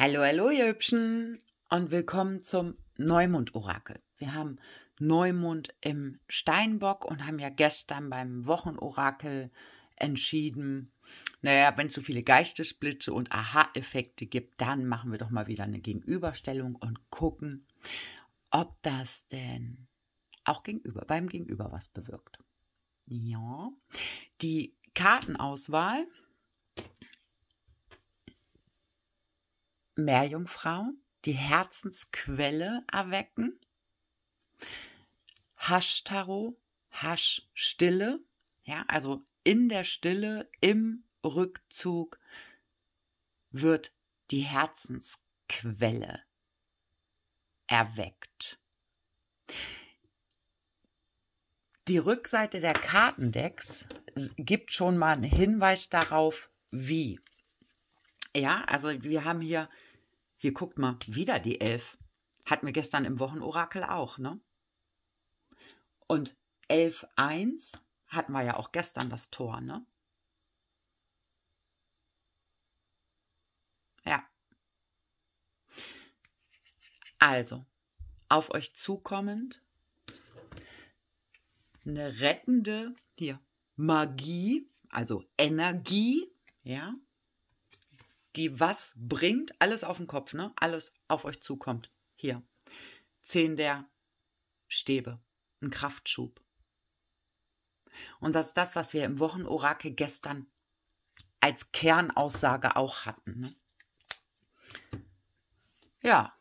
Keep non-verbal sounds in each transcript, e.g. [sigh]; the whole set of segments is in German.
Hallo, hallo, ihr Hübschen und willkommen zum Neumond-Orakel. Wir haben Neumond im Steinbock und haben ja gestern beim Wochenorakel entschieden, naja, wenn es so viele Geistesblitze und Aha-Effekte gibt, dann machen wir doch mal wieder eine Gegenüberstellung und gucken, ob das denn auch gegenüber, beim Gegenüber was bewirkt. Ja, die Kartenauswahl Meerjungfrau, die Herzensquelle erwecken, Hasch-Tarot, Hasch-Stille, ja, also in der Stille, im Rückzug wird die Herzensquelle erweckt. Die Rückseite der Kartendecks gibt schon mal einen Hinweis darauf, wie. Ja, also wir haben hier hier guckt mal, wieder die Elf. Hatten wir gestern im Wochenorakel auch, ne? Und 11.1 hatten wir ja auch gestern das Tor, ne? Ja. Also, auf euch zukommend, eine rettende, hier, Magie, also Energie, ja, die was bringt, alles auf den Kopf, ne? Alles auf euch zukommt. Hier. Zehn der Stäbe. Ein Kraftschub. Und das ist das, was wir im Wochenorakel gestern als Kernaussage auch hatten. Ne? Ja.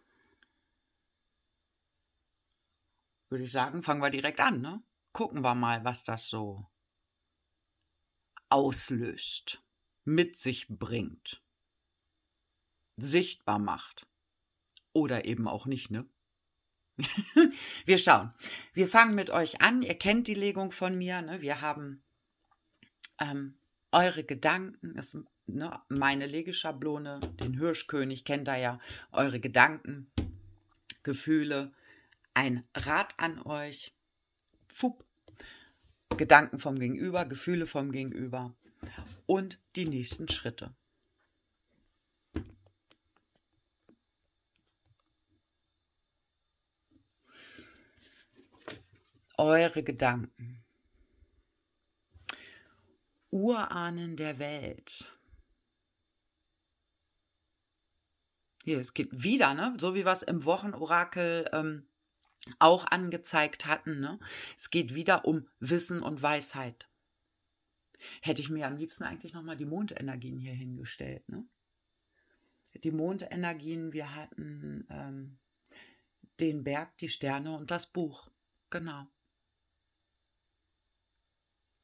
Würde ich sagen, fangen wir direkt an, ne? Gucken wir mal, was das so auslöst, mit sich bringt sichtbar macht. Oder eben auch nicht, ne? [laughs] wir schauen. Wir fangen mit euch an. Ihr kennt die Legung von mir. Ne? Wir haben ähm, eure Gedanken, das, ne, meine Legeschablone, den Hirschkönig kennt da ja, eure Gedanken, Gefühle, ein Rat an euch, Fupp. Gedanken vom Gegenüber, Gefühle vom Gegenüber und die nächsten Schritte. eure Gedanken. Urahnen der Welt. Hier, es geht wieder, ne? so wie wir es im Wochenorakel ähm, auch angezeigt hatten. Ne? Es geht wieder um Wissen und Weisheit. Hätte ich mir am liebsten eigentlich nochmal die Mondenergien hier hingestellt. Ne? Die Mondenergien, wir hatten ähm, den Berg, die Sterne und das Buch. Genau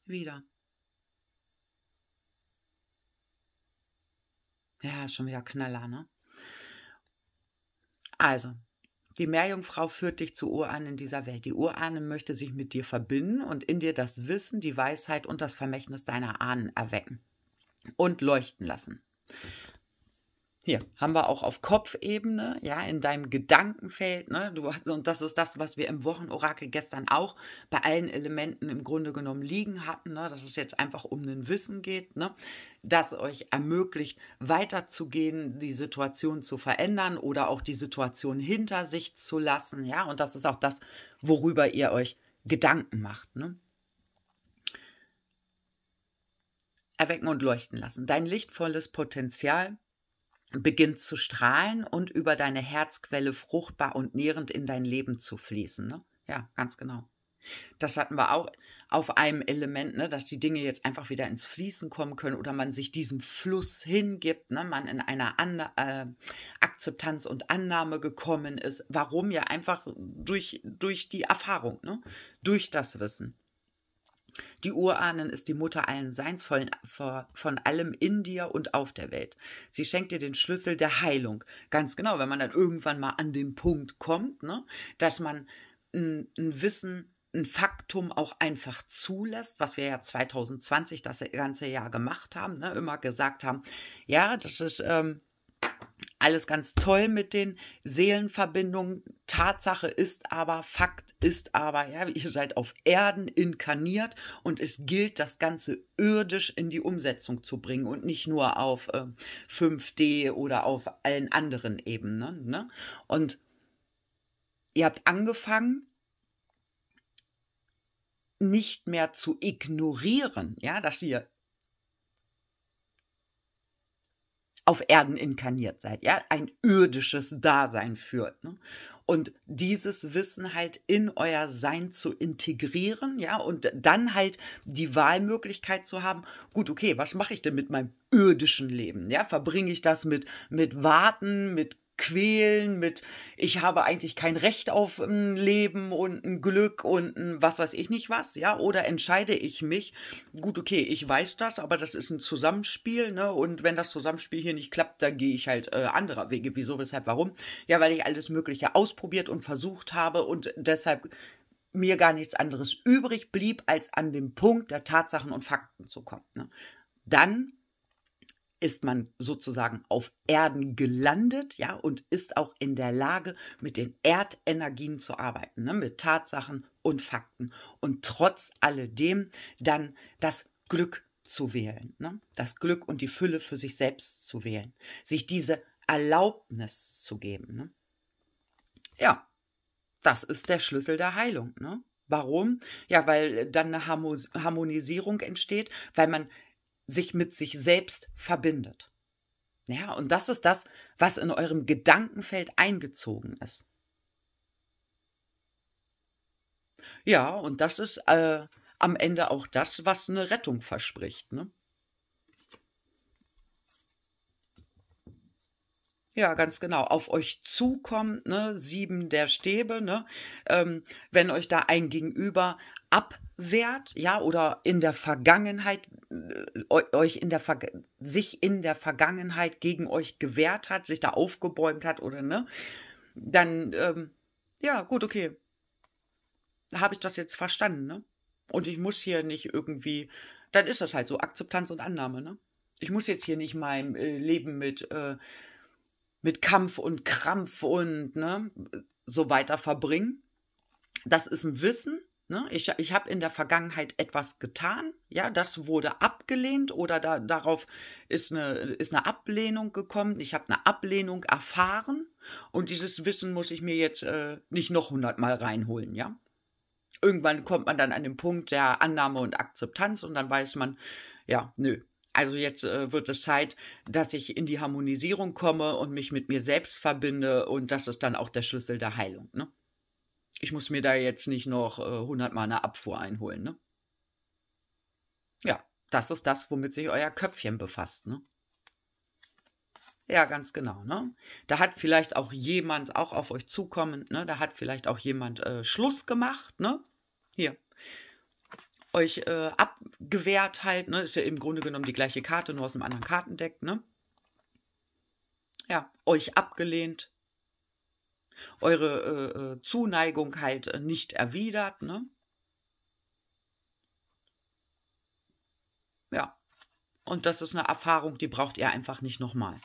wieder. Ja, schon wieder Knaller, ne? Also, die Meerjungfrau führt dich zu Urahnen in dieser Welt. Die Urahne möchte sich mit dir verbinden und in dir das Wissen, die Weisheit und das Vermächtnis deiner Ahnen erwecken und leuchten lassen hier haben wir auch auf Kopfebene, ja, in deinem Gedankenfeld, ne, du, und das ist das, was wir im Wochenorakel gestern auch bei allen Elementen im Grunde genommen liegen hatten, ne, dass es jetzt einfach um ein Wissen geht, ne, das euch ermöglicht, weiterzugehen, die Situation zu verändern oder auch die Situation hinter sich zu lassen, ja, und das ist auch das, worüber ihr euch Gedanken macht, ne. Erwecken und leuchten lassen. Dein lichtvolles Potenzial beginnt zu strahlen und über deine Herzquelle fruchtbar und nährend in dein Leben zu fließen. Ne? Ja, ganz genau. Das hatten wir auch auf einem Element, ne, dass die Dinge jetzt einfach wieder ins Fließen kommen können oder man sich diesem Fluss hingibt, ne, man in einer An äh, Akzeptanz und Annahme gekommen ist. Warum ja einfach durch, durch die Erfahrung, ne, durch das Wissen. Die Urahnen ist die Mutter allen Seins, von, von allem in dir und auf der Welt. Sie schenkt dir den Schlüssel der Heilung. Ganz genau, wenn man dann irgendwann mal an den Punkt kommt, ne, dass man ein, hm, ein Wissen ein Faktum auch einfach zulässt, was wir ja 2020 das ganze Jahr gemacht haben, ne, immer gesagt haben, ja, das ist ähm, alles ganz toll mit den Seelenverbindungen. Tatsache ist aber, Fakt ist aber, ja, ihr seid auf Erden inkarniert und es gilt, das Ganze irdisch in die Umsetzung zu bringen und nicht nur auf äh, 5D oder auf allen anderen Ebenen. Ne? Und ihr habt angefangen, nicht mehr zu ignorieren, ja, dass ihr auf Erden inkarniert seid, ja, ein irdisches Dasein führt. Ne? Und dieses Wissen halt in euer Sein zu integrieren, ja, und dann halt die Wahlmöglichkeit zu haben, gut, okay, was mache ich denn mit meinem irdischen Leben? Ja, verbringe ich das mit, mit Warten, mit quälen mit, ich habe eigentlich kein Recht auf ein ähm, Leben und ein ähm, Glück und ein ähm, was weiß ich nicht was, ja, oder entscheide ich mich, gut, okay, ich weiß das, aber das ist ein Zusammenspiel, ne, und wenn das Zusammenspiel hier nicht klappt, dann gehe ich halt äh, anderer Wege. Wieso, weshalb, warum? Ja, weil ich alles Mögliche ausprobiert und versucht habe und deshalb mir gar nichts anderes übrig blieb, als an den Punkt der Tatsachen und Fakten zu kommen. Ne? Dann ist man sozusagen auf Erden gelandet, ja, und ist auch in der Lage, mit den Erdenergien zu arbeiten, ne, mit Tatsachen und Fakten und trotz alledem dann das Glück zu wählen, ne, das Glück und die Fülle für sich selbst zu wählen, sich diese Erlaubnis zu geben. Ne. Ja, das ist der Schlüssel der Heilung. Ne? Warum? Ja, weil dann eine Harmonisierung entsteht, weil man sich mit sich selbst verbindet. Ja, und das ist das, was in eurem Gedankenfeld eingezogen ist. Ja, und das ist äh, am Ende auch das, was eine Rettung verspricht. Ne? Ja, ganz genau. Auf euch zukommt, ne? sieben der Stäbe, ne? Ähm, wenn euch da ein Gegenüber abwehrt, ja, oder in der Vergangenheit euch in der Ver sich in der Vergangenheit gegen euch gewehrt hat, sich da aufgebäumt hat oder ne, dann ähm, ja gut okay, habe ich das jetzt verstanden ne? Und ich muss hier nicht irgendwie, dann ist das halt so Akzeptanz und Annahme ne? Ich muss jetzt hier nicht mein äh, Leben mit äh, mit Kampf und Krampf und ne so weiter verbringen. Das ist ein Wissen, Ne? Ich, ich habe in der Vergangenheit etwas getan, ja, das wurde abgelehnt oder da, darauf ist eine, ist eine Ablehnung gekommen, ich habe eine Ablehnung erfahren und dieses Wissen muss ich mir jetzt äh, nicht noch hundertmal reinholen, ja. Irgendwann kommt man dann an den Punkt der Annahme und Akzeptanz und dann weiß man, ja, nö, also jetzt äh, wird es Zeit, dass ich in die Harmonisierung komme und mich mit mir selbst verbinde und das ist dann auch der Schlüssel der Heilung. Ne? ich muss mir da jetzt nicht noch äh, 100 Mal eine Abfuhr einholen, ne? Ja, das ist das, womit sich euer Köpfchen befasst, ne? Ja, ganz genau, ne? Da hat vielleicht auch jemand, auch auf euch zukommend, ne? Da hat vielleicht auch jemand äh, Schluss gemacht, ne? Hier. Euch äh, abgewehrt halt, ne? Ist ja im Grunde genommen die gleiche Karte, nur aus einem anderen Kartendeck, ne? Ja, euch abgelehnt, eure äh, äh, Zuneigung halt äh, nicht erwidert, ne? Ja. Und das ist eine Erfahrung, die braucht ihr einfach nicht nochmal.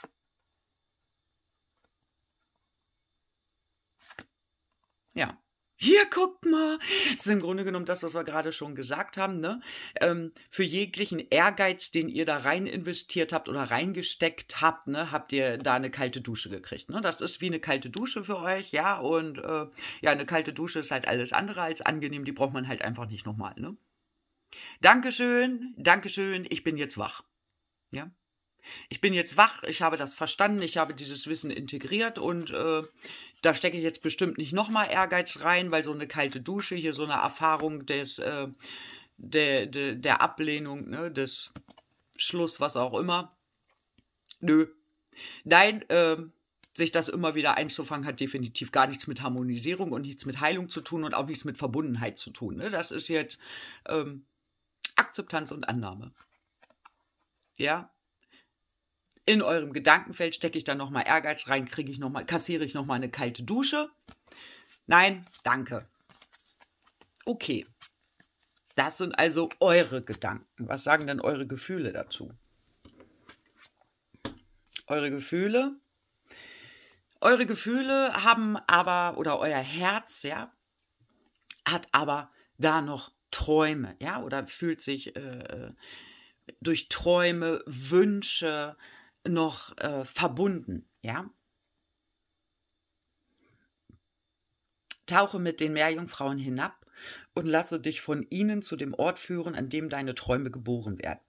Ja hier guckt mal. Das ist im Grunde genommen das, was wir gerade schon gesagt haben. Ne? Ähm, für jeglichen Ehrgeiz, den ihr da rein investiert habt oder reingesteckt habt, ne, habt ihr da eine kalte Dusche gekriegt. Ne? Das ist wie eine kalte Dusche für euch, ja. Und äh, ja, eine kalte Dusche ist halt alles andere als angenehm. Die braucht man halt einfach nicht nochmal. Ne? Dankeschön, Dankeschön. Ich bin jetzt wach. Ja. Ich bin jetzt wach, ich habe das verstanden, ich habe dieses Wissen integriert und äh, da stecke ich jetzt bestimmt nicht nochmal Ehrgeiz rein, weil so eine kalte Dusche hier, so eine Erfahrung des, äh, der, der, der Ablehnung, ne, des Schluss, was auch immer. Nö. Nein, äh, sich das immer wieder einzufangen, hat definitiv gar nichts mit Harmonisierung und nichts mit Heilung zu tun und auch nichts mit Verbundenheit zu tun. Ne? Das ist jetzt ähm, Akzeptanz und Annahme. Ja, in eurem Gedankenfeld stecke ich da nochmal Ehrgeiz rein, kriege ich nochmal, kassiere ich nochmal eine kalte Dusche. Nein, danke. Okay. Das sind also eure Gedanken. Was sagen denn eure Gefühle dazu? Eure Gefühle. Eure Gefühle haben aber, oder euer Herz, ja, hat aber da noch Träume, ja, oder fühlt sich äh, durch Träume, Wünsche, noch äh, verbunden, ja. Tauche mit den Meerjungfrauen hinab und lasse dich von ihnen zu dem Ort führen, an dem deine Träume geboren werden.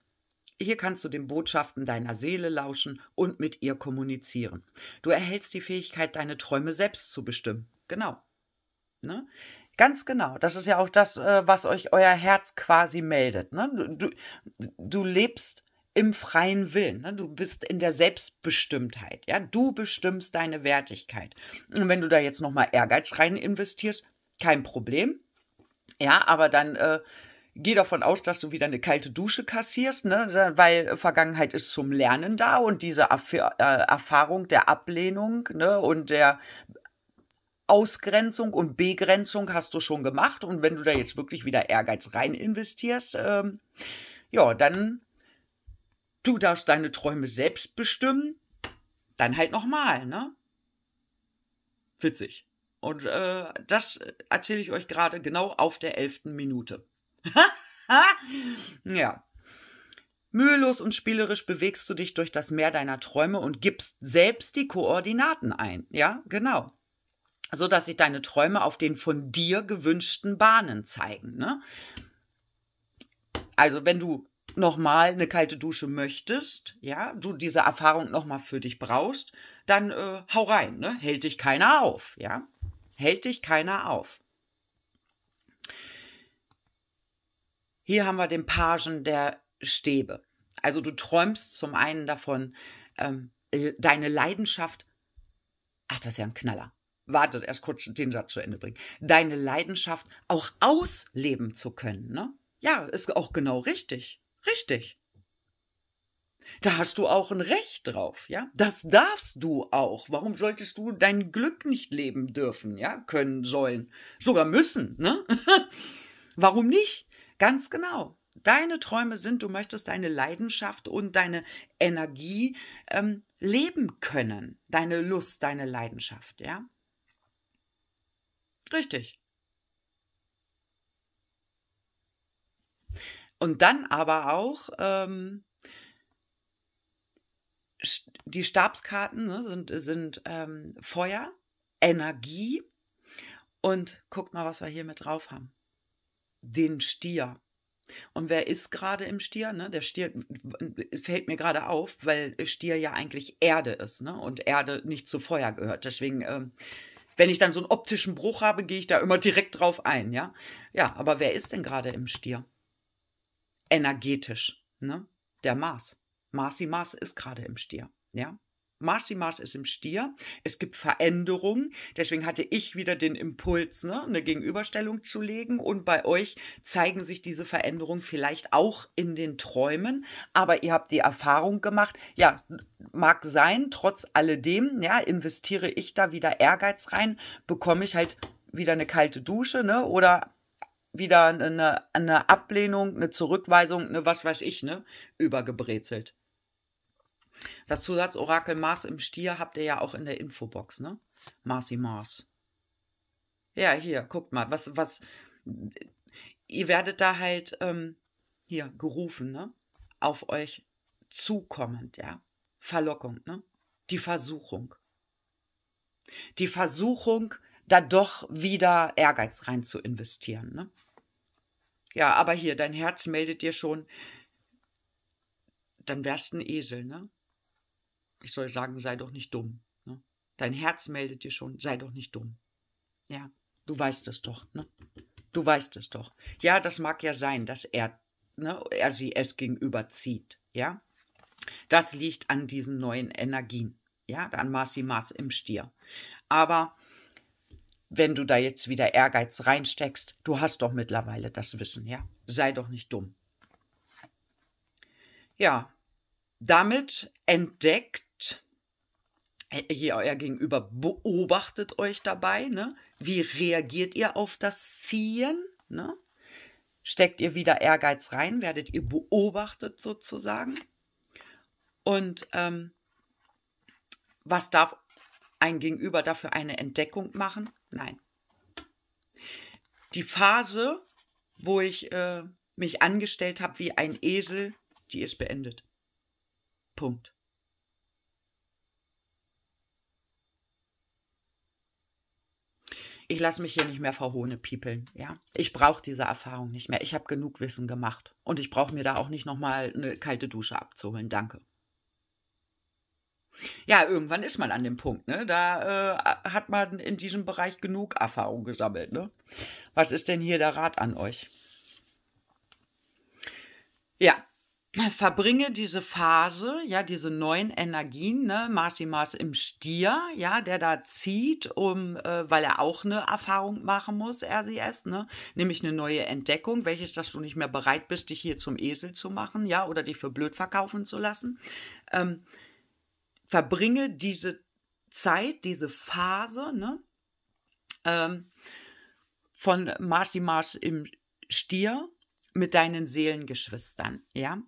Hier kannst du den Botschaften deiner Seele lauschen und mit ihr kommunizieren. Du erhältst die Fähigkeit, deine Träume selbst zu bestimmen. Genau. Ne? Ganz genau. Das ist ja auch das, äh, was euch euer Herz quasi meldet. Ne? Du, du lebst im freien Willen. Ne? Du bist in der Selbstbestimmtheit. Ja, du bestimmst deine Wertigkeit. Und wenn du da jetzt nochmal Ehrgeiz rein investierst, kein Problem. Ja, aber dann äh, geh davon aus, dass du wieder eine kalte Dusche kassierst, ne? weil äh, Vergangenheit ist zum Lernen da und diese Erf äh, Erfahrung der Ablehnung ne? und der Ausgrenzung und Begrenzung hast du schon gemacht. Und wenn du da jetzt wirklich wieder Ehrgeiz rein investierst, ähm, ja, dann du darfst deine Träume selbst bestimmen, dann halt nochmal, ne? Witzig. Und äh, das erzähle ich euch gerade genau auf der elften Minute. [laughs] ja. Mühelos und spielerisch bewegst du dich durch das Meer deiner Träume und gibst selbst die Koordinaten ein. Ja, genau. So dass sich deine Träume auf den von dir gewünschten Bahnen zeigen. Ne? Also, wenn du nochmal eine kalte Dusche möchtest, ja, du diese Erfahrung nochmal für dich brauchst, dann äh, hau rein, ne? Hält dich keiner auf, ja? Hält dich keiner auf. Hier haben wir den Pagen der Stäbe. Also du träumst zum einen davon, ähm, äh, deine Leidenschaft, ach, das ist ja ein Knaller. Wartet, erst kurz den Satz zu Ende bringen. Deine Leidenschaft auch ausleben zu können, ne? Ja, ist auch genau richtig. Richtig. Da hast du auch ein Recht drauf, ja? Das darfst du auch. Warum solltest du dein Glück nicht leben dürfen, ja? Können sollen, sogar müssen, ne? [laughs] Warum nicht? Ganz genau. Deine Träume sind, du möchtest deine Leidenschaft und deine Energie ähm, leben können. Deine Lust, deine Leidenschaft, ja? Richtig. Und dann aber auch ähm, die Stabskarten ne, sind, sind ähm, Feuer, Energie und guckt mal, was wir hier mit drauf haben. Den Stier. Und wer ist gerade im Stier? Ne? Der Stier fällt mir gerade auf, weil Stier ja eigentlich Erde ist ne? und Erde nicht zu Feuer gehört. Deswegen, ähm, wenn ich dann so einen optischen Bruch habe, gehe ich da immer direkt drauf ein. Ja, ja aber wer ist denn gerade im Stier? energetisch. Ne? Der Mars. Marcy Mars ist gerade im Stier. Ja? Marcy Mars ist im Stier. Es gibt Veränderungen. Deswegen hatte ich wieder den Impuls, ne, eine Gegenüberstellung zu legen. Und bei euch zeigen sich diese Veränderungen vielleicht auch in den Träumen. Aber ihr habt die Erfahrung gemacht. Ja, mag sein. Trotz alledem, ja, investiere ich da wieder Ehrgeiz rein, bekomme ich halt wieder eine kalte Dusche, ne, oder wieder eine, eine Ablehnung, eine Zurückweisung, eine was weiß ich, ne, übergebrezelt. Das Zusatzorakel Mars im Stier habt ihr ja auch in der Infobox, ne? Marcy Mars. Ja, hier, guckt mal, was, was, ihr werdet da halt, ähm, hier, gerufen, ne? Auf euch zukommend, ja? Verlockung, ne? Die Versuchung. Die Versuchung, da doch wieder Ehrgeiz rein zu investieren. Ne? Ja, aber hier, dein Herz meldet dir schon, dann wärst ein Esel, ne? Ich soll sagen, sei doch nicht dumm. Ne? Dein Herz meldet dir schon, sei doch nicht dumm. Ja, du weißt es doch, ne? Du weißt es doch. Ja, das mag ja sein, dass er, ne, er sie es gegenüber zieht, ja? Das liegt an diesen neuen Energien, ja? An Masi Mars im Stier. Aber wenn du da jetzt wieder Ehrgeiz reinsteckst, du hast doch mittlerweile das Wissen, ja? Sei doch nicht dumm. Ja, damit entdeckt äh, hier euer Gegenüber, beobachtet euch dabei, ne? Wie reagiert ihr auf das Ziehen, ne? Steckt ihr wieder Ehrgeiz rein, werdet ihr beobachtet sozusagen. Und ähm, was darf ein Gegenüber dafür eine Entdeckung machen? Nein. Die Phase, wo ich äh, mich angestellt habe wie ein Esel, die ist beendet. Punkt. Ich lasse mich hier nicht mehr verhohne piepeln, ja. Ich brauche diese Erfahrung nicht mehr. Ich habe genug Wissen gemacht und ich brauche mir da auch nicht nochmal eine kalte Dusche abzuholen. Danke. Ja, irgendwann ist man an dem Punkt, ne? Da äh, hat man in diesem Bereich genug Erfahrung gesammelt, ne? Was ist denn hier der Rat an euch? Ja, verbringe diese Phase, ja, diese neuen Energien, ne, Masimas im Stier, ja, der da zieht, um, äh, weil er auch eine Erfahrung machen muss, RCS, ne, nämlich eine neue Entdeckung, welches, dass du nicht mehr bereit bist, dich hier zum Esel zu machen, ja, oder dich für blöd verkaufen zu lassen. Ähm, verbringe diese Zeit, diese Phase ne, ähm, von Marsch Mars im Stier mit deinen Seelengeschwistern, ja.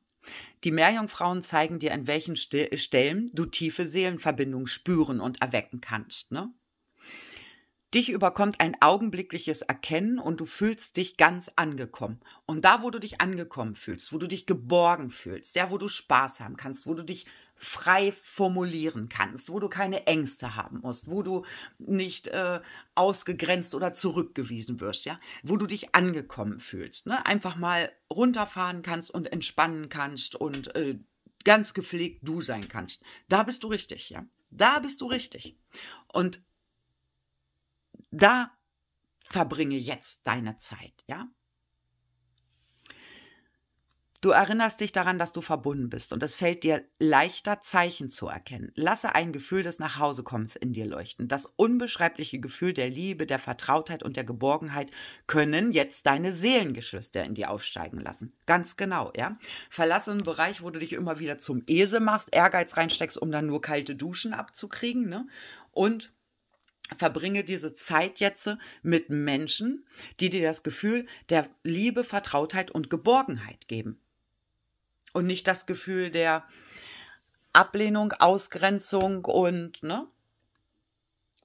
Die Meerjungfrauen zeigen dir, an welchen Stellen du tiefe Seelenverbindung spüren und erwecken kannst, ne? Dich überkommt ein augenblickliches Erkennen und du fühlst dich ganz angekommen. Und da, wo du dich angekommen fühlst, wo du dich geborgen fühlst, ja, wo du Spaß haben kannst, wo du dich frei formulieren kannst, wo du keine Ängste haben musst, wo du nicht äh, ausgegrenzt oder zurückgewiesen wirst, ja, wo du dich angekommen fühlst, ne? einfach mal runterfahren kannst und entspannen kannst und äh, ganz gepflegt du sein kannst. Da bist du richtig, ja. Da bist du richtig. Und da verbringe jetzt deine Zeit, ja? Du erinnerst dich daran, dass du verbunden bist und es fällt dir leichter, Zeichen zu erkennen. Lasse ein Gefühl des Nachhausekommens in dir leuchten. Das unbeschreibliche Gefühl der Liebe, der Vertrautheit und der Geborgenheit können jetzt deine Seelengeschwister in dir aufsteigen lassen. Ganz genau, ja? Verlasse einen Bereich, wo du dich immer wieder zum Esel machst, Ehrgeiz reinsteckst, um dann nur kalte Duschen abzukriegen, ne? Und verbringe diese Zeit jetzt mit Menschen, die dir das Gefühl der Liebe, Vertrautheit und Geborgenheit geben. Und nicht das Gefühl der Ablehnung, Ausgrenzung und, ne?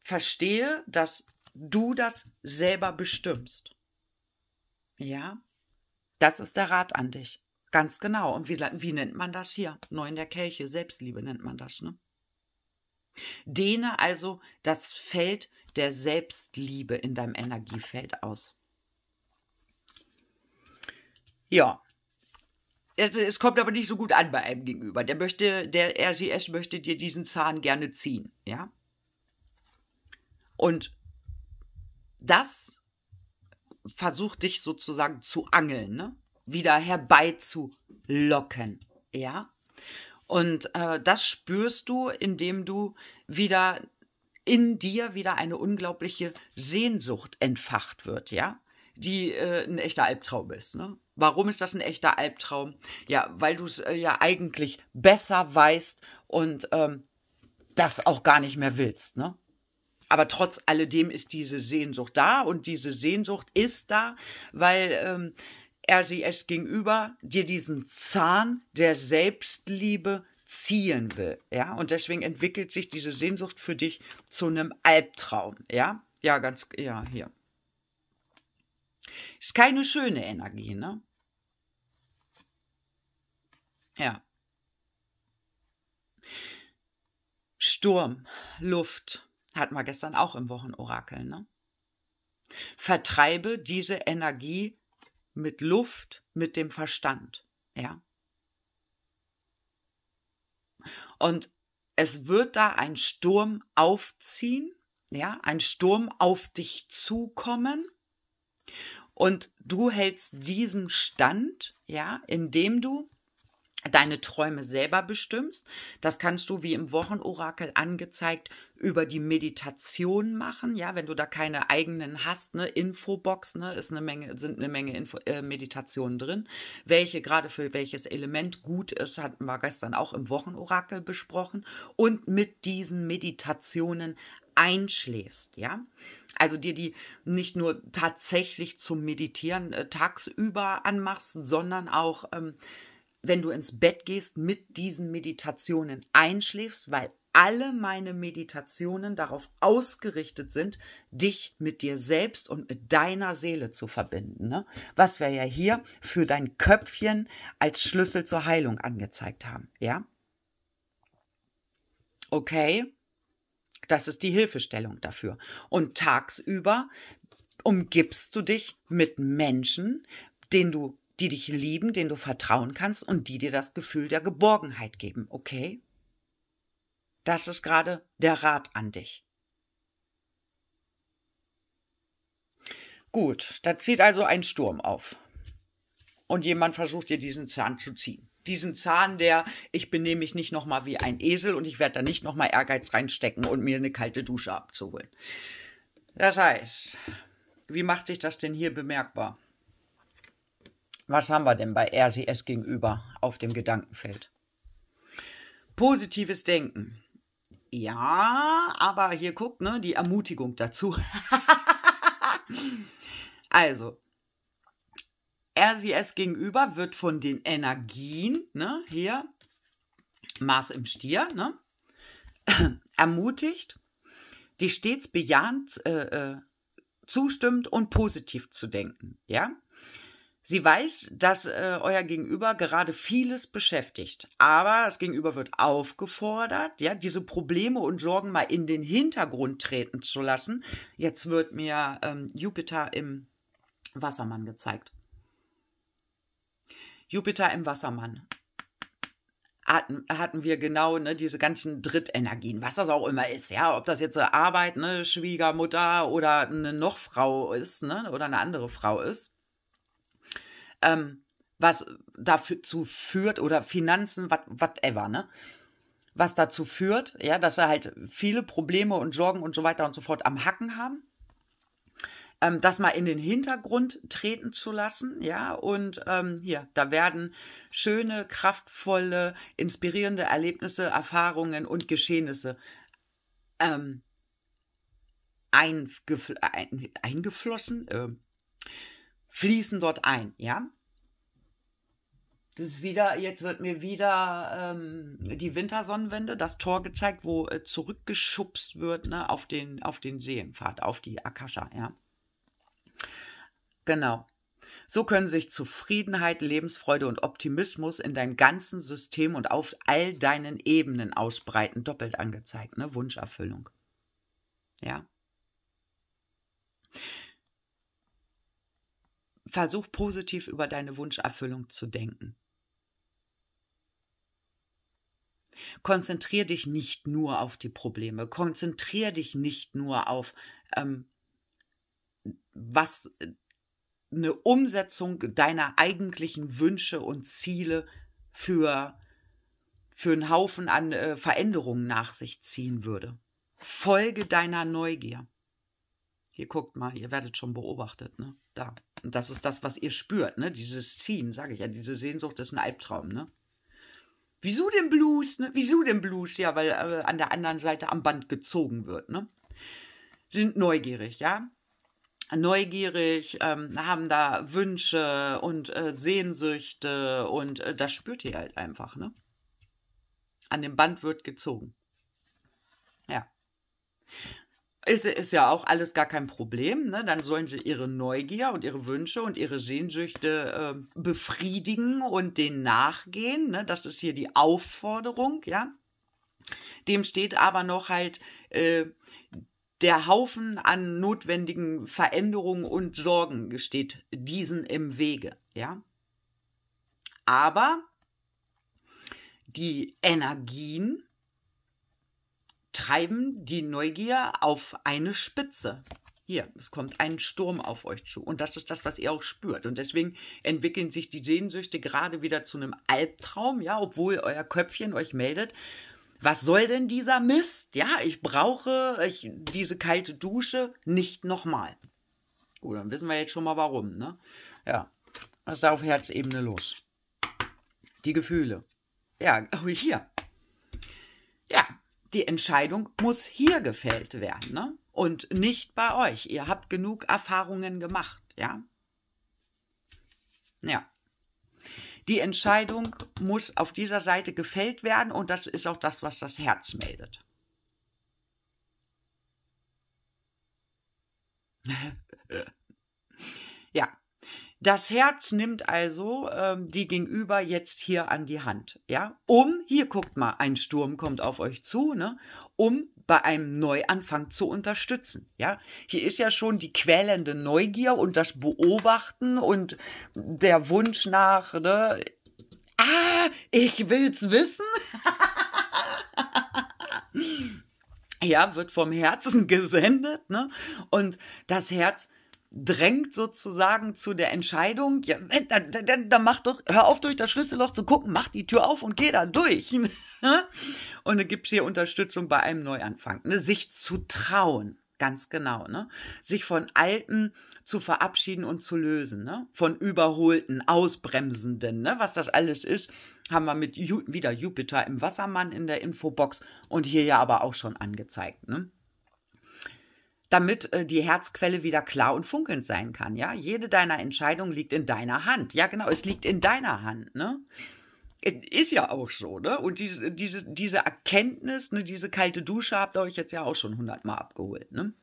Verstehe, dass du das selber bestimmst. Ja? Das ist der Rat an dich. Ganz genau. Und wie, wie nennt man das hier? Neu in der Kelche. Selbstliebe nennt man das, ne? Dehne also das Feld der Selbstliebe in deinem Energiefeld aus. Ja. Es, kommt aber nicht so gut an bei einem gegenüber. Der möchte, der RCS möchte dir diesen Zahn gerne ziehen, ja? Und das versucht dich sozusagen zu angeln, ne? Wieder herbeizulocken, ja? Und äh, das spürst du, indem du wieder in dir wieder eine unglaubliche Sehnsucht entfacht wird, ja, die äh, ein echter Albtraum ist. Ne? Warum ist das ein echter Albtraum? Ja, weil du es äh, ja eigentlich besser weißt und ähm, das auch gar nicht mehr willst, ne? Aber trotz alledem ist diese Sehnsucht da und diese Sehnsucht ist da, weil ähm, RGS gegenüber dir diesen Zahn der Selbstliebe ziehen will, ja, und deswegen entwickelt sich diese Sehnsucht für dich zu einem Albtraum, ja, ja, ganz, ja, hier. Ist keine schöne Energie, ne? Ja. Sturm, Luft, hatten wir gestern auch im Wochenorakel, ne? Vertreibe diese Energie mit Luft, mit dem Verstand, ja. Und es wird da ein Sturm aufziehen, ja, ein Sturm auf dich zukommen. Und du hältst diesen Stand, ja, indem du deine Träume selber bestimmst. Das kannst du wie im Wochenorakel angezeigt über die Meditation machen, ja, wenn du da keine eigenen hast, ne, Infobox, ne, ist eine Menge, sind eine Menge Info, äh, Meditationen drin, welche gerade für welches Element gut ist, hatten wir gestern auch im Wochenorakel besprochen und mit diesen Meditationen einschläfst, ja? Also dir die nicht nur tatsächlich zum Meditieren äh, tagsüber anmachst, sondern auch ähm, wenn du ins Bett gehst, mit diesen Meditationen einschläfst, weil alle meine Meditationen darauf ausgerichtet sind, dich mit dir selbst und mit deiner Seele zu verbinden. Ne? Was wir ja hier für dein Köpfchen als Schlüssel zur Heilung angezeigt haben. Ja? Okay. Das ist die Hilfestellung dafür. Und tagsüber umgibst du dich mit Menschen, denen du die dich lieben, denen du vertrauen kannst und die dir das Gefühl der Geborgenheit geben, okay? Das ist gerade der Rat an dich. Gut, da zieht also ein Sturm auf. Und jemand versucht dir diesen Zahn zu ziehen. Diesen Zahn, der ich benehme mich nicht nochmal wie ein Esel und ich werde da nicht nochmal Ehrgeiz reinstecken und mir eine kalte Dusche abzuholen. Das heißt, wie macht sich das denn hier bemerkbar? Was haben wir denn bei RCS gegenüber auf dem Gedankenfeld? Positives Denken. Ja, aber hier guckt, ne, die Ermutigung dazu. [laughs] also, RCS gegenüber wird von den Energien, ne, hier, Mars im Stier, ne, [clears throat] ermutigt, die stets bejahend, äh, äh zustimmt und positiv zu denken, ja. Sie weiß, dass äh, euer Gegenüber gerade vieles beschäftigt, aber das Gegenüber wird aufgefordert, ja, diese Probleme und Sorgen mal in den Hintergrund treten zu lassen. Jetzt wird mir ähm, Jupiter im Wassermann gezeigt. Jupiter im Wassermann. Hatten, hatten wir genau ne, diese ganzen Drittenergien, was das auch immer ist, ja, ob das jetzt Arbeit, ne, Schwiegermutter oder eine Nochfrau ist, ne, oder eine andere Frau ist ähm, was dazu führt oder Finanzen, wat, whatever, ne? Was dazu führt, ja, dass er halt viele Probleme und Sorgen und so weiter und so fort am Hacken haben. Ähm, das mal in den Hintergrund treten zu lassen, ja, und ähm, hier, da werden schöne, kraftvolle, inspirierende Erlebnisse, Erfahrungen und Geschehnisse ähm, eingefl ein, eingeflossen. Äh, fließen dort ein, ja. Das ist wieder, jetzt wird mir wieder ähm, die Wintersonnenwende, das Tor gezeigt, wo äh, zurückgeschubst wird, ne, auf den, auf den Seenpfad, auf die Akasha, ja. Genau. So können sich Zufriedenheit, Lebensfreude und Optimismus in deinem ganzen System und auf all deinen Ebenen ausbreiten. Doppelt angezeigt, ne? Wunscherfüllung. Ja versuch positiv über deine Wunscherfüllung zu denken. Konzentrier dich nicht nur auf die Probleme, konzentrier dich nicht nur auf, ähm, was äh, eine Umsetzung deiner eigentlichen Wünsche und Ziele für, für einen Haufen an äh, Veränderungen nach sich ziehen würde. Folge deiner Neugier hier guckt mal, ihr werdet schon beobachtet, ne? Da. Und das ist das, was ihr spürt, ne? Dieses Ziehen, sage ich ja, diese Sehnsucht ist ein Albtraum, ne? Wieso den Blues, ne? Wieso den Blues? Ja, weil äh, an der anderen Seite am Band gezogen wird, ne? Sind neugierig, ja? Neugierig, ähm, haben da Wünsche und äh, Sehnsüchte und äh, das spürt ihr halt einfach, ne? An dem Band wird gezogen. Ja ist, ist ja auch alles gar kein Problem. Ne? Dann sollen sie ihre Neugier und ihre Wünsche und ihre Sehnsüchte äh, befriedigen und denen nachgehen. Ne? Das ist hier die Aufforderung, ja. Dem steht aber noch halt äh, der Haufen an notwendigen Veränderungen und Sorgen steht diesen im Wege, ja. Aber die Energien treiben die Neugier auf eine Spitze. Hier, es kommt ein Sturm auf euch zu. Und das ist das, was ihr auch spürt. Und deswegen entwickeln sich die Sehnsüchte gerade wieder zu einem Albtraum, ja, obwohl euer Köpfchen euch meldet. Was soll denn dieser Mist? Ja, ich brauche ich, diese kalte Dusche nicht nochmal. Gut, dann wissen wir jetzt schon mal warum, ne? Ja. Was ist da auf Herzebene los? Die Gefühle. Ja, oh, hier. Ja, die Entscheidung muss hier gefällt werden ne? und nicht bei euch. Ihr habt genug Erfahrungen gemacht, ja? Ja. Die Entscheidung muss auf dieser Seite gefällt werden und das ist auch das, was das Herz meldet. [laughs] ja, das Herz nimmt also ähm, die Gegenüber jetzt hier an die Hand, ja, um, hier guckt mal, ein Sturm kommt auf euch zu, ne, um bei einem Neuanfang zu unterstützen, ja. Hier ist ja schon die quälende Neugier und das Beobachten und der Wunsch nach, ne, ah, ich will's wissen. [laughs] ja, wird vom Herzen [laughs] gesendet, ne? Und das Herz drängt sozusagen zu der Entscheidung, ja, dann, dann, dann mach doch, hör auf durch das Schlüsselloch zu gucken, mach die Tür auf und geh da durch. [laughs] Ne? und dann gibt es hier Unterstützung bei einem Neuanfang, ne? sich zu trauen, ganz genau, ne? sich von alten zu verabschieden und zu lösen, ne? von überholten, ausbremsenden, ne? was das alles ist, haben wir mit Ju wieder Jupiter im Wassermann in der Infobox und hier ja aber auch schon angezeigt. Ne? damit äh, die Herzquelle wieder klar und funkelnd sein kann. Ja, jede deiner Entscheidungen liegt in deiner Hand. Ja, genau, es liegt in deiner Hand. Ne? Äh, ist ja auch so, ne? Und diese, diese, diese Erkenntnis, ne, diese kalte Dusche habt ihr euch jetzt ja auch schon hundertmal abgeholt, ne?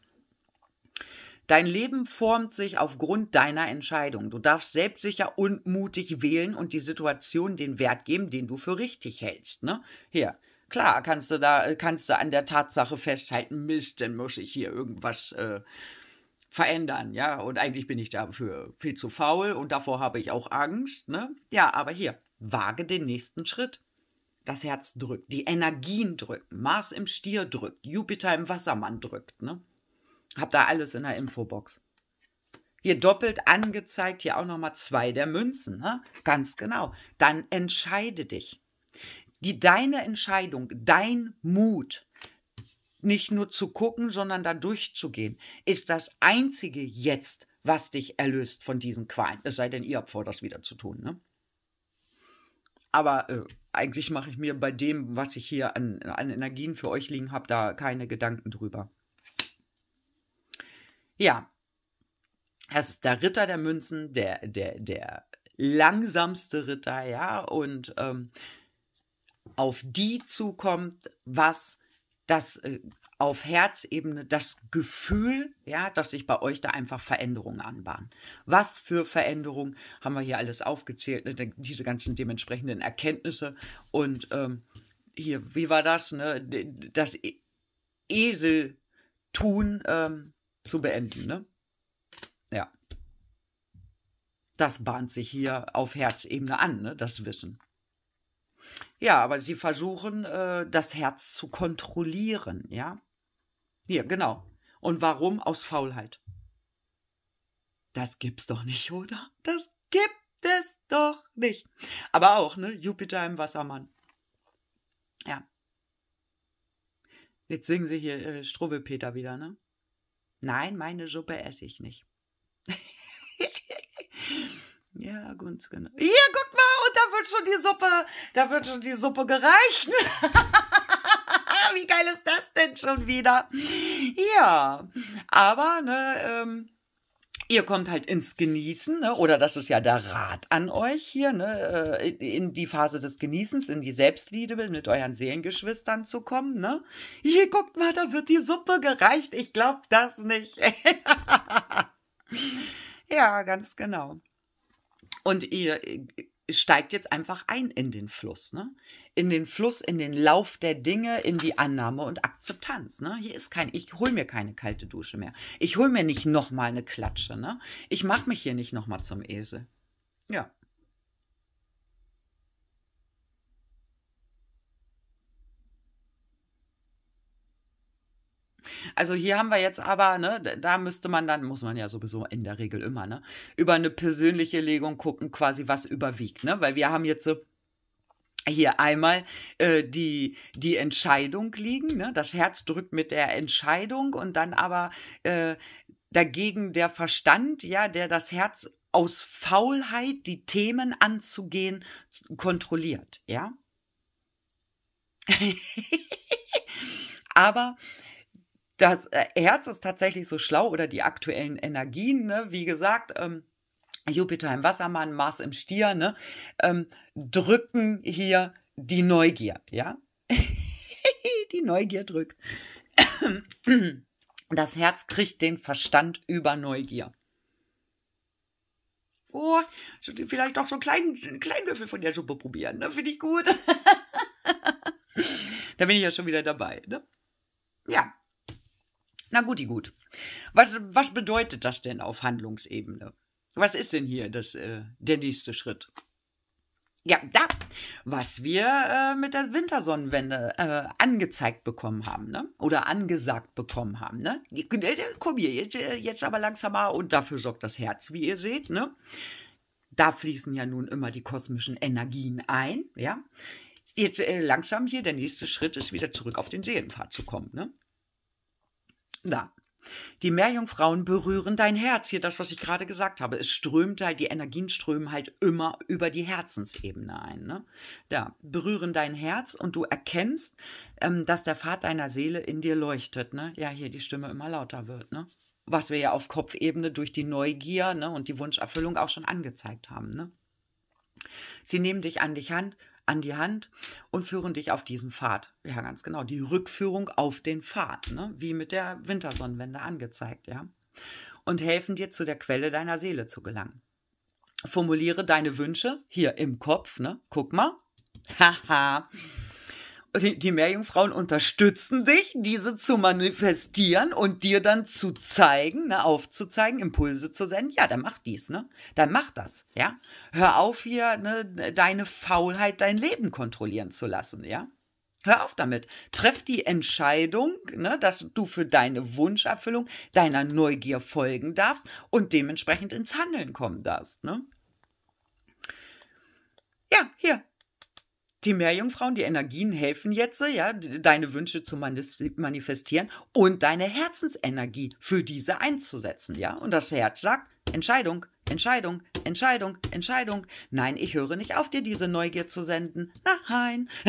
Dein Leben formt sich aufgrund deiner Entscheidung. Du darfst selbstsicher und mutig wählen und die Situation den Wert geben, den du für richtig hältst. Ne? Hier, Klar, kannst du da, äh, kannst du an der Tatsache festhalten, Mist, dann muss ich hier irgendwas äh, verändern, ja. Und eigentlich bin ich dafür viel zu faul und davor habe ich auch Angst, ne? Ja, aber hier, wage den nächsten Schritt. Das Herz drückt, die Energien drücken, Mars im Stier drückt, Jupiter im Wassermann drückt, ne? Hab da alles in der Infobox. Hier doppelt angezeigt, hier auch nochmal zwei der Münzen. Ne? Ganz genau. Dann entscheide dich die deine Entscheidung, dein Mut, nicht nur zu gucken, sondern da durchzugehen, ist das einzige jetzt, was dich erlöst von diesen Qualen. Es sei denn, ihr habt vor, das wieder zu tun. Ne? Aber äh, eigentlich mache ich mir bei dem, was ich hier an, an Energien für euch liegen habe, da keine Gedanken drüber. Ja, das ist der Ritter der Münzen, der, der, der langsamste Ritter, ja, und ähm, auf die zukommt, was das äh, auf Herzebene das Gefühl, ja, dass sich bei euch da einfach Veränderungen anbahnen. Was für Veränderungen haben wir hier alles aufgezählt, ne, diese ganzen dementsprechenden Erkenntnisse und ähm, hier, wie war das, ne, das e Esel tun ähm, zu beenden, ne? Ja. Das bahnt sich hier auf Herzebene an, ne, das Wissen. Ja, aber sie versuchen, äh, das Herz zu kontrollieren, ja? Hier, genau. Und warum? Aus Faulheit. Das gibt's doch nicht, oder? Das gibt es doch nicht. Aber auch, ne? Jupiter im Wassermann. Ja. Jetzt singen sie hier äh, Struwwelpeter wieder, ne? Nein, meine Suppe esse ich nicht. [laughs] ja, ganz genau. Hier, guck mal! wird schon die Suppe, da wird schon die Suppe gereicht. [laughs] Wie geil ist das denn schon wieder? Ja, aber ne, ähm, ihr kommt halt ins Genießen, ne? oder das ist ja der Rat an euch hier, ne? Äh, in die Phase des Genießens, in die Selbstliebe mit euren Seelengeschwistern zu kommen. Ne? Hier, guckt mal, da wird die Suppe gereicht. Ich glaube das nicht. [laughs] ja, ganz genau. Und ihr steigt jetzt einfach ein in den Fluss, ne? In den Fluss, in den Lauf der Dinge, in die Annahme und Akzeptanz, ne? Hier ist kein, ich hol mir keine kalte Dusche mehr. Ich hol mir nicht nochmal eine Klatsche, ne? Ich mach mich hier nicht nochmal zum Esel. Ja. Also hier haben wir jetzt aber, ne, da müsste man dann, muss man ja sowieso in der Regel immer, ne, über eine persönliche Legung gucken, quasi was überwiegt, ne, weil wir haben jetzt so hier einmal äh, die, die Entscheidung liegen, ne, das Herz drückt mit der Entscheidung und dann aber äh, dagegen der Verstand, ja, der das Herz aus Faulheit, die Themen anzugehen, kontrolliert, ja. [laughs] Aber das äh, Herz ist tatsächlich so schlau oder die aktuellen Energien, ne? wie gesagt, ähm, Jupiter im Wassermann, Mars im Stier, ne? ähm, drücken hier die Neugier, ja? [laughs] die Neugier drückt. [coughs] Das Herz kriegt den Verstand über Neugier. Oh, vielleicht doch so einen kleinen, kleinen Löffel von der Suppe probieren, ne? Finde ich gut. [laughs] da bin ich ja schon wieder dabei, ne? Ja, na guti gut. Was, was bedeutet das denn auf Handlungsebene? Was ist denn hier das, äh, der nächste Schritt? Ja, da, was wir äh, mit der Wintersonnenwende äh, angezeigt bekommen haben, ne? Oder angesagt bekommen haben, ne? Komm hier, jetzt, jetzt aber langsamer und dafür sorgt das Herz, wie ihr seht, ne? Da fließen ja nun immer die kosmischen Energien ein, ja? Jetzt äh, langsam hier, der nächste Schritt ist wieder zurück auf den Seelenpfad zu kommen, ne? Na, die Meerjungfrauen berühren dein Herz. Hier das, was ich gerade gesagt habe. Es strömt halt, die Energien strömen halt immer über die Herzensebene ein. Ne? Da berühren dein Herz und du erkennst, ähm, dass der Pfad deiner Seele in dir leuchtet. Ne? Ja, hier die Stimme immer lauter wird. Ne? Was wir ja auf Kopfebene durch die Neugier ne, und die Wunscherfüllung auch schon angezeigt haben. Ne? Sie nehmen dich an dich Hand, an die Hand und führen dich auf diesen Pfad. Ja, ganz genau. Die Rückführung auf den Pfad, ne? wie mit der Wintersonnenwende angezeigt, ja. Und helfen dir, zu der Quelle deiner Seele zu gelangen. Formuliere deine Wünsche hier im Kopf, ne? Guck mal. Haha die, die Meerjungfrauen unterstützen dich, diese zu manifestieren und dir dann zu zeigen, ne, aufzuzeigen, Impulse zu senden. Ja, dann mach dies, ne? Dann mach das, ja? Hör auf hier, ne, deine Faulheit dein Leben kontrollieren zu lassen, ja? Hör auf damit. Treff die Entscheidung, ne, dass du für deine Wunscherfüllung deiner Neugier folgen darfst und dementsprechend ins Handeln kommen darfst, ne? Ja, hier, die Meerjungfrauen, die Energien helfen jetzt, ja, deine Wünsche zu manifestieren und deine Herzensenergie für diese einzusetzen, ja. Und das Herz sagt, Entscheidung, Entscheidung, Entscheidung, Entscheidung. Nein, ich höre nicht auf, dir diese Neugier zu senden. Nein. [laughs]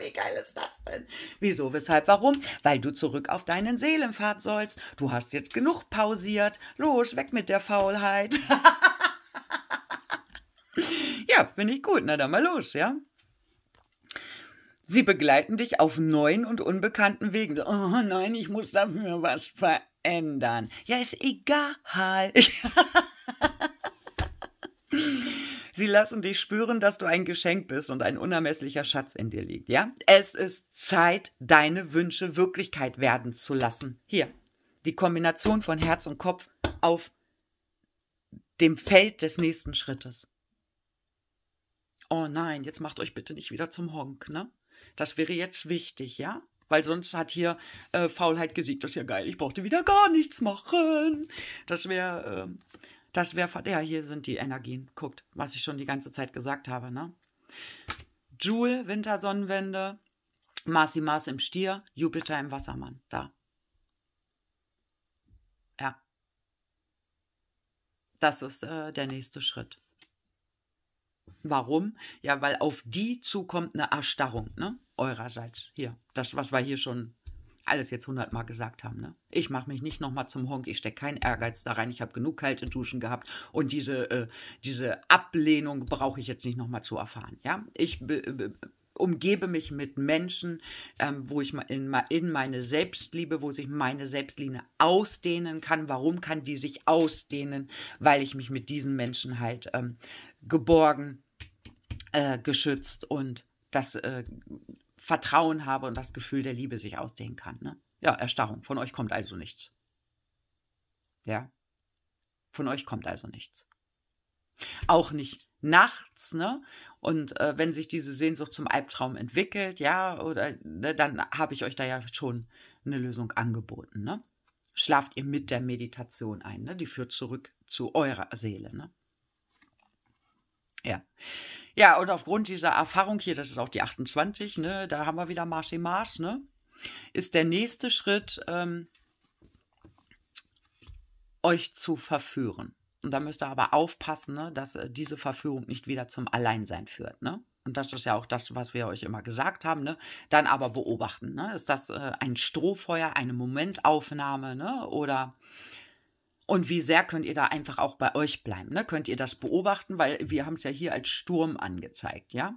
Wie geil ist das denn? Wieso, weshalb, warum? Weil du zurück auf deinen Seelenpfad sollst. Du hast jetzt genug pausiert. Los, weg mit der Faulheit. [laughs] Ja, finde ich gut. Na dann mal los, ja? Sie begleiten dich auf neuen und unbekannten Wegen. Oh nein, ich muss dafür was verändern. Ja, ist egal. [laughs] Sie lassen dich spüren, dass du ein Geschenk bist und ein unermesslicher Schatz in dir liegt, ja? Es ist Zeit, deine Wünsche Wirklichkeit werden zu lassen. Hier, die Kombination von Herz und Kopf auf dem Feld des nächsten Schrittes oh nein, jetzt macht euch bitte nicht wieder zum Honk, ne? Das wäre jetzt wichtig, ja? Weil sonst hat hier äh, Faulheit gesiegt. Das ist ja geil. Ich brauchte wieder gar nichts machen. Das wäre, äh, das wäre, ja, hier sind die Energien. Guckt, was ich schon die ganze Zeit gesagt habe, ne? Joule, Wintersonnenwende, Marsi Mars im Stier, Jupiter im Wassermann. Da. Ja. Das ist äh, der nächste Schritt. Warum? Ja, weil auf die zukommt eine Erstarrung, ne? Eurerseits. Hier, das, was wir hier schon alles jetzt hundertmal gesagt haben, ne? Ich mache mich nicht nochmal zum Honk, ich stecke keinen Ehrgeiz da rein, ich habe genug kalte Duschen gehabt und diese, äh, diese Ablehnung brauche ich jetzt nicht nochmal zu erfahren, ja? Ich umgebe mich mit Menschen, ähm, wo ich in, in meine Selbstliebe, wo sich meine Selbstliebe ausdehnen kann. Warum kann die sich ausdehnen? Weil ich mich mit diesen Menschen halt ähm, geborgen, äh, geschützt und das äh, Vertrauen habe und das Gefühl der Liebe sich ausdehnen kann. Ne? Ja, Erstarrung. Von euch kommt also nichts. Ja. Von euch kommt also nichts. Auch nicht nachts, ne? Und äh, wenn sich diese Sehnsucht zum Albtraum entwickelt, ja, oder ne, dann habe ich euch da ja schon eine Lösung angeboten, ne? Schlaft ihr mit der Meditation ein, ne? Die führt zurück zu eurer Seele, ne? Ja. Ja, und aufgrund dieser Erfahrung hier, das ist auch die 28, ne, da haben wir wieder Marché Mars, ne, ist der nächste Schritt, ähm, euch zu verführen. Und da müsst ihr aber aufpassen, ne, dass äh, diese Verführung nicht wieder zum Alleinsein führt, ne? Und das ist ja auch das, was wir euch immer gesagt haben, ne? Dann aber beobachten, ne? Ist das äh, ein Strohfeuer, eine Momentaufnahme, ne? Oder und wie sehr könnt ihr da einfach auch bei euch bleiben? Ne? Könnt ihr das beobachten? Weil wir haben es ja hier als Sturm angezeigt, ja?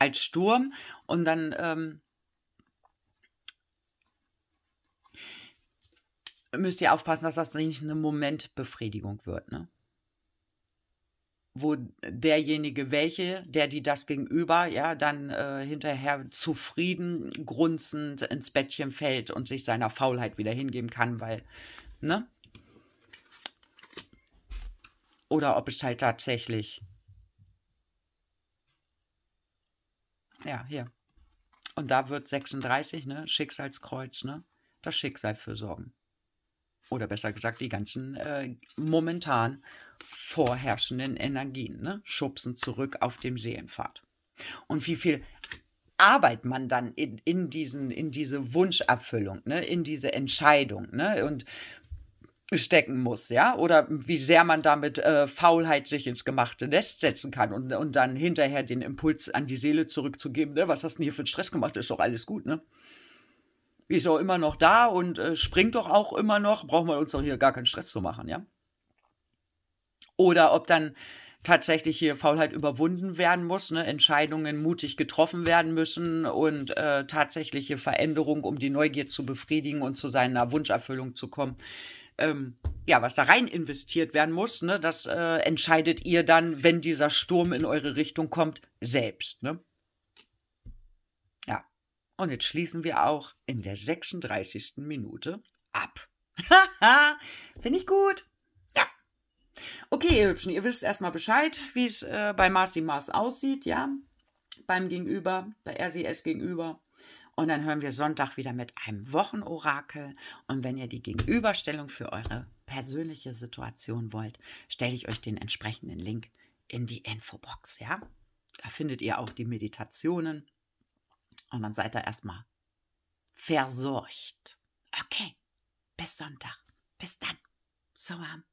Als Sturm und dann. Ähm, müsst ihr aufpassen, dass das nicht eine Momentbefriedigung wird, ne? Wo derjenige, welche, der die das gegenüber, ja, dann äh, hinterher zufrieden, grunzend ins Bettchen fällt und sich seiner Faulheit wieder hingeben kann, weil, ne? oder ob es halt tatsächlich. Ja, hier. Und da wird 36, ne? Schicksalskreuz, ne? Das Schicksal für sorgen. Oder besser gesagt, die ganzen äh, momentan vorherrschenden Energien, ne? Schubsen zurück auf dem Seelenpfad. Und wie viel Arbeit man dann in, in, diesen, in diese Wunscherfüllung, ne, in diese Entscheidung, ne, und stecken muss, ja, oder wie sehr man damit äh, Faulheit sich ins gemachte Nest setzen kann und, und dann hinterher den Impuls an die Seele zurückzugeben, ne? was hast du denn hier für einen Stress gemacht, ist doch alles gut, ne? Ist doch immer noch da und äh, springt doch auch immer noch, brauchen wir uns doch hier gar keinen Stress zu machen, ja? Oder ob dann tatsächlich hier Faulheit überwunden werden muss, ne? Entscheidungen mutig getroffen werden müssen und äh, tatsächliche Veränderung, um die Neugier zu befriedigen und zu seiner Wunscherfüllung zu kommen, ähm, ja, was da rein investiert werden muss, ne, das äh, entscheidet ihr dann, wenn dieser Sturm in eure Richtung kommt, selbst. Ne? Ja. Und jetzt schließen wir auch in der 36. Minute ab. Haha, finde ich gut. Ja. Okay, ihr Hübschen, ihr wisst erstmal Bescheid, wie es äh, bei Mars die Mars aussieht, ja. Beim Gegenüber, bei RCS gegenüber. Und dann hören wir Sonntag wieder mit einem Wochenorakel. Und wenn ihr die Gegenüberstellung für eure persönliche Situation wollt, stelle ich euch den entsprechenden Link in die Infobox. Ja, da findet ihr auch die Meditationen. Und dann seid ihr erstmal versorgt. Okay, bis Sonntag. Bis dann. So warm.